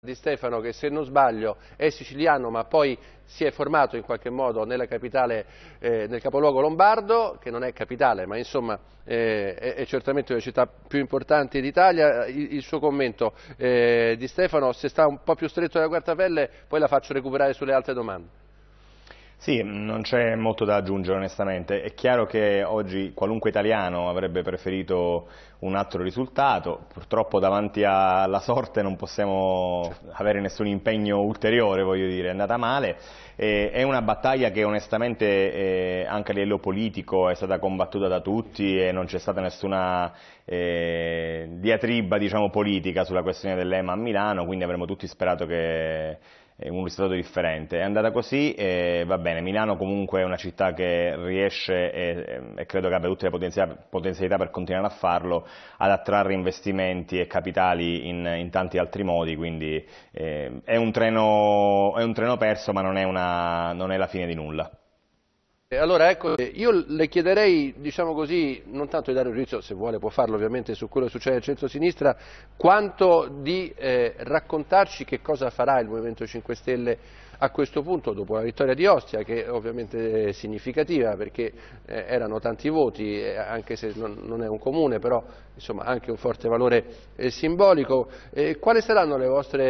Di Stefano che se non sbaglio è siciliano ma poi si è formato in qualche modo nella capitale, eh, nel capoluogo lombardo, che non è capitale ma insomma eh, è, è, certamente una città più importante d'Italia, il, il, suo commento eh, di Stefano, se sta un po' più stretto nella quarta pelle poi la faccio recuperare sulle altre domande. Sì, non c'è molto da aggiungere onestamente, è chiaro che oggi qualunque italiano avrebbe preferito un altro risultato, purtroppo davanti alla sorte non possiamo certo. avere nessun impegno ulteriore, voglio dire, è andata male, è una battaglia che onestamente anche a livello politico è stata combattuta da tutti e non c'è stata nessuna eh, diatriba diciamo, politica sulla questione dell'EMA a Milano, quindi avremmo tutti sperato che un risultato differente. È andata così e va bene, Milano comunque è una città che riesce e, e credo che abbia tutte le potenzialità, per continuare a farlo, ad attrarre investimenti e capitali in, in tanti altri modi, quindi eh, è, un treno, è, un treno, perso ma non è, una, non è la fine di nulla. Allora, ecco, io le chiederei, diciamo così, non tanto di dare un giudizio, se vuole può farlo ovviamente su quello che succede al centro-sinistra, quanto di eh, raccontarci che cosa farà il Movimento 5 Stelle a questo punto, dopo la vittoria di Ostia, che ovviamente è significativa perché eh, erano tanti voti, eh, anche se non, non, è un comune, però insomma anche un forte valore eh, simbolico, quali saranno le vostre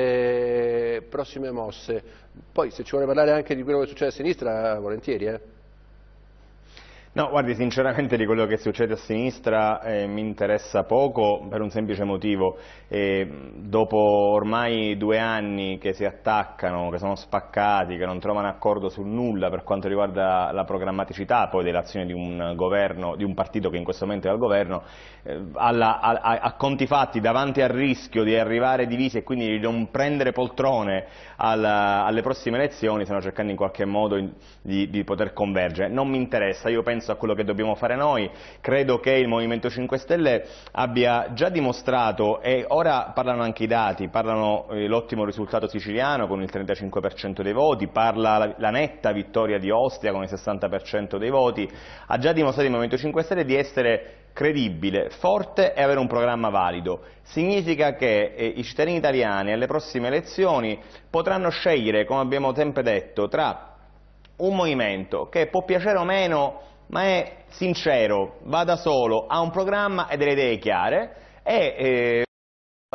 eh, prossime mosse? Poi se ci vuole parlare anche di quello che succede a sinistra, volentieri. Eh? No, guardi, sinceramente di quello che succede a sinistra eh, mi interessa poco per un semplice motivo. Eh, dopo ormai due anni che si attaccano, che sono spaccati, che non trovano accordo su nulla per quanto riguarda la programmaticità poi dell'azione di un governo, di un partito che in questo momento è al governo, eh, alla, a, a, a, conti fatti davanti al rischio di arrivare divisi e quindi di non prendere poltrone alla, alle prossime elezioni, stanno cercando in qualche modo in, di, di, poter convergere. Non mi interessa, io penso penso a quello che dobbiamo fare noi, credo che il Movimento 5 Stelle abbia già dimostrato, e ora parlano anche i dati, parlano eh, l'ottimo risultato siciliano con il 35% dei voti, parla la, la netta vittoria di Ostia con il 60% dei voti, ha già dimostrato il Movimento 5 Stelle di essere credibile, forte e avere un programma valido. Significa che eh, i cittadini italiani alle prossime elezioni potranno scegliere, come abbiamo sempre detto, tra un movimento che può piacere o meno ma è sincero, va da solo, ha un programma e delle idee chiare e eh,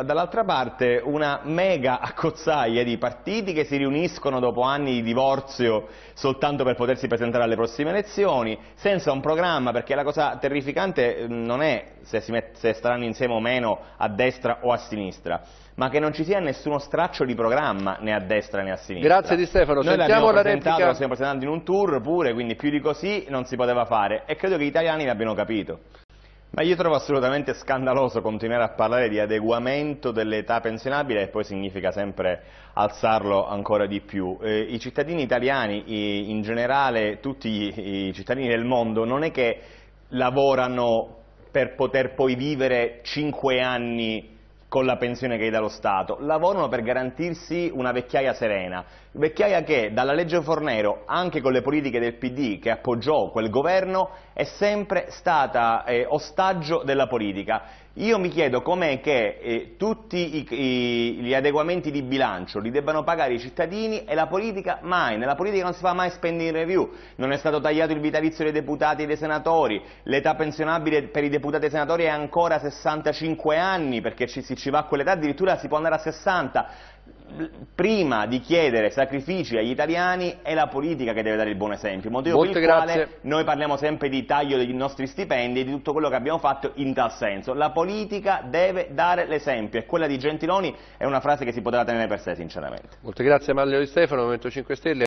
Dall'altra parte una mega accozzaia di partiti che si riuniscono dopo anni di divorzio soltanto per potersi presentare alle prossime elezioni, senza un programma, perché la cosa terrificante mm, non è se, met- se staranno insieme o meno a destra o a sinistra, ma che non ci sia nessuno straccio di programma né a destra né a sinistra. Grazie di Stefano, Noi sentiamo la replica. Lo stiamo presentando in un tour pure, quindi più di così non si poteva fare e credo che gli italiani l'abbiano capito. Ma io trovo assolutamente scandaloso continuare a parlare di adeguamento dell'età pensionabile e poi significa sempre alzarlo ancora di più. Eh, I cittadini italiani, in generale tutti i cittadini del mondo, non è che lavorano per poter poi vivere 5 anni con la pensione che gli dallo Stato, lavorano per garantirsi una vecchiaia serena, vecchiaia che dalla legge Fornero, anche con le politiche del PD che appoggiò quel governo, è sempre stata eh, ostaggio della politica io mi chiedo com'è che eh, tutti i, i, gli adeguamenti di bilancio li debbano pagare i cittadini e la politica mai, nella politica non si fa mai spending review, non è stato tagliato il vitalizio dei deputati e dei senatori, l'età pensionabile per i deputati e i senatori è ancora 65 anni perché ci, si ci va a quell'età addirittura si può andare a 60, prima di chiedere sacrifici agli italiani è la politica che deve dare il buon esempio, motivo Molte per il grazie. quale noi parliamo sempre di taglio dei nostri stipendi e di tutto quello che abbiamo fatto in tal senso. La politica deve dare l'esempio e quella di Gentiloni è una frase che si poteva tenere per sé sinceramente. Molte grazie Mario Di Stefano, Movimento 5 Stelle.